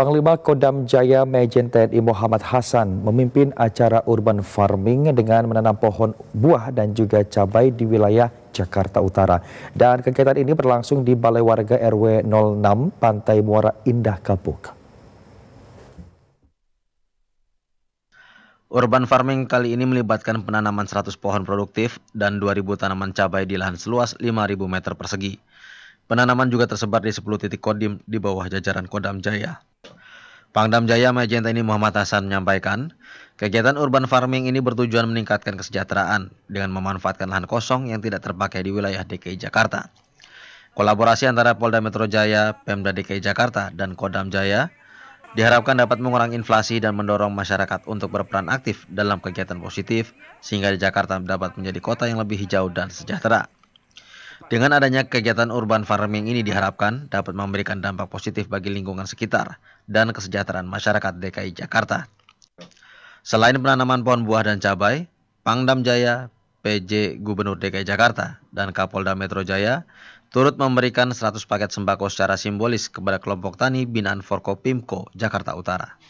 Panglima Kodam Jaya Mejen TNI Muhammad Hasan memimpin acara urban farming dengan menanam pohon buah dan juga cabai di wilayah Jakarta Utara. Dan kegiatan ini berlangsung di Balai Warga RW 06 Pantai Muara Indah Kapuk. Urban farming kali ini melibatkan penanaman 100 pohon produktif dan 2.000 tanaman cabai di lahan seluas 5.000 meter persegi. Penanaman juga tersebar di 10 titik kodim di bawah jajaran Kodam Jaya. Pangdam Jaya Majenta ini Muhammad Hasan menyampaikan, kegiatan urban farming ini bertujuan meningkatkan kesejahteraan dengan memanfaatkan lahan kosong yang tidak terpakai di wilayah DKI Jakarta. Kolaborasi antara Polda Metro Jaya, Pemda DKI Jakarta, dan Kodam Jaya diharapkan dapat mengurangi inflasi dan mendorong masyarakat untuk berperan aktif dalam kegiatan positif sehingga Jakarta dapat menjadi kota yang lebih hijau dan sejahtera. Dengan adanya kegiatan urban farming ini diharapkan dapat memberikan dampak positif bagi lingkungan sekitar dan kesejahteraan masyarakat DKI Jakarta. Selain penanaman pohon buah dan cabai, Pangdam Jaya, PJ Gubernur DKI Jakarta, dan Kapolda Metro Jaya turut memberikan 100 paket sembako secara simbolis kepada kelompok tani binaan Forkopimko Jakarta Utara.